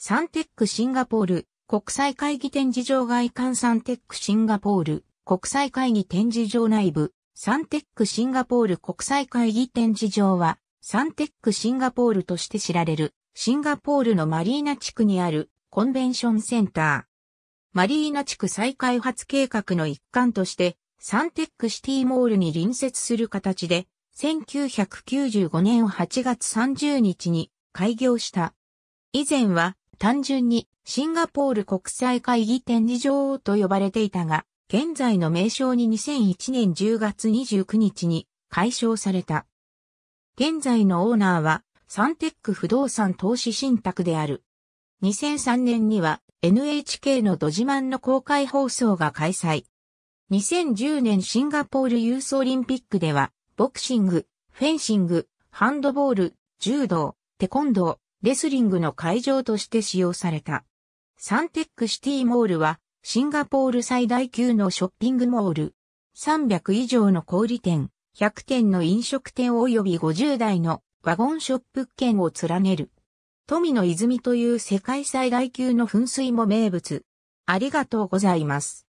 サンテックシンガポール、国際会議展示場外観サンテックシンガポール、国際会議展示場内部、サンテックシンガポール国際会議展示場は、サンテックシンガポールとして知られる、シンガポールのマリーナ地区にあるコンベンションセンター。マリーナ地区再開発計画の一環として、サンテックシティモールに隣接する形で、1995年8月30日に開業した。以前は、単純にシンガポール国際会議展示場と呼ばれていたが、現在の名称に2001年10月29日に解消された。現在のオーナーはサンテック不動産投資信託である。2003年には NHK のド自慢の公開放送が開催。2010年シンガポールユースオリンピックでは、ボクシング、フェンシング、ハンドボール、柔道、テコンドー、レスリングの会場として使用された。サンテックシティモールはシンガポール最大級のショッピングモール。300以上の小売店、100店の飲食店及び50台のワゴンショップ券を連ねる。富の泉という世界最大級の噴水も名物。ありがとうございます。